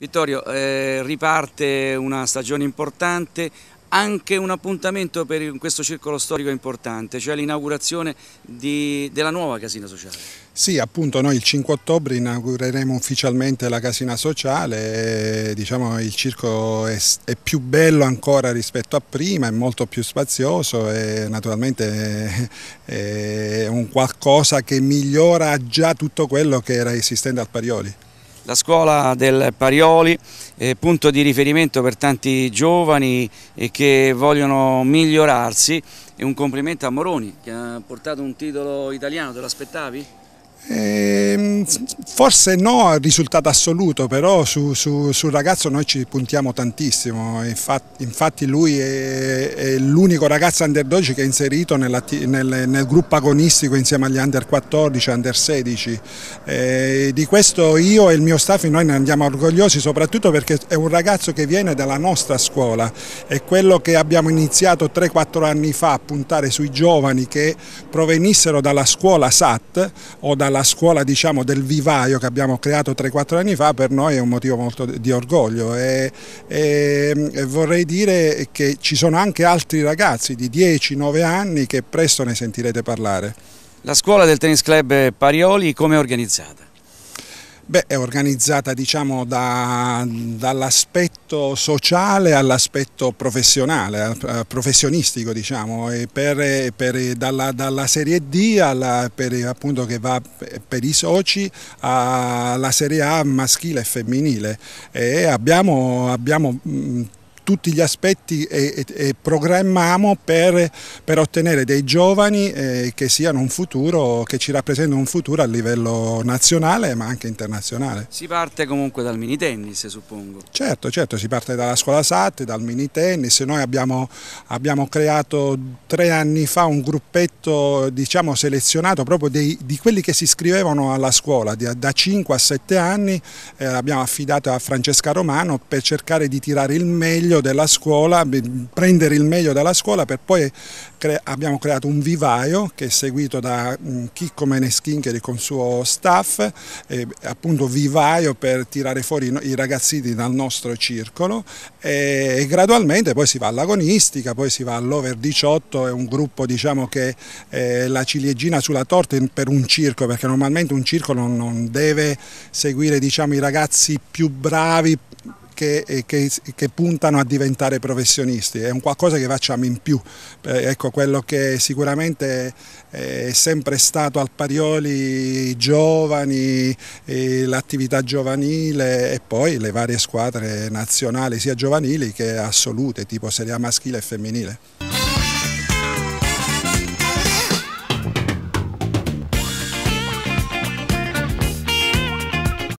Vittorio, eh, riparte una stagione importante, anche un appuntamento per questo circolo storico importante, cioè l'inaugurazione della nuova casina sociale. Sì, appunto noi il 5 ottobre inaugureremo ufficialmente la casina sociale, e, eh, diciamo il circo è, è, più bello ancora rispetto a prima, è molto più spazioso e naturalmente è, eh, è un qualcosa che migliora già tutto quello che era esistente al Parioli. La scuola del Parioli è eh, punto di riferimento per tanti giovani eh, che vogliono migliorarsi e un complimento a Moroni che ha portato un titolo italiano, te l'aspettavi? Ehm, forse no al risultato assoluto, però su, su, sul ragazzo noi ci puntiamo tantissimo, infatti, infatti lui è, è l'unico ragazzo under 12 che è inserito nella, nel, nel, gruppo agonistico insieme agli under 14, under 16. Eh, di questo io e il mio staff noi ne andiamo orgogliosi soprattutto perché è un ragazzo che viene dalla nostra scuola, è quello che abbiamo iniziato 3-4 anni fa a puntare sui giovani che provenissero dalla scuola SAT o da la, scuola diciamo, del vivaio che abbiamo creato 3-4 anni fa per noi è un motivo molto di orgoglio e, e, e vorrei dire che ci sono anche altri ragazzi di 10-9 anni che presto ne sentirete parlare. La scuola del tennis club Parioli come è organizzata? Beh, è organizzata diciamo, da, dall'aspetto sociale all'aspetto professionale, eh, eh, professionistico diciamo, per, eh, per, dalla, dalla, Serie D alla, per, appunto, che va per i soci alla Serie A maschile e femminile e abbiamo, abbiamo mm, tutti gli aspetti e, e, e programmiamo per, per, ottenere dei giovani eh, che siano un futuro, che ci rappresentano un futuro a livello nazionale ma anche internazionale. Si parte comunque dal mini tennis suppongo? Certo, certo, si parte dalla scuola SAT, dal mini tennis, noi abbiamo, abbiamo creato tre anni fa un gruppetto diciamo selezionato proprio dei, di quelli che si iscrivevano alla scuola da 5 a 7 anni, eh, l'abbiamo affidato a Francesca Romano per cercare di tirare il meglio meglio della scuola, prendere il meglio dalla scuola per poi cre abbiamo creato un vivaio che è seguito da um, mm, Chicco Meneschin che è il suo staff, eh, appunto vivaio per tirare fuori i, ragazzini dal nostro circolo e, e, gradualmente poi si va all'agonistica, poi si va all'over 18, è un gruppo diciamo che è eh, la ciliegina sulla torta per un circo perché normalmente un circo non, non deve seguire diciamo, i ragazzi più bravi che, eh, che, che, puntano a diventare professionisti, è un qualcosa che facciamo in più, eh, ecco quello che sicuramente è sempre stato al Parioli, i giovani, eh, l'attività giovanile e poi le varie squadre nazionali sia giovanili che assolute tipo Serie A maschile e femminile.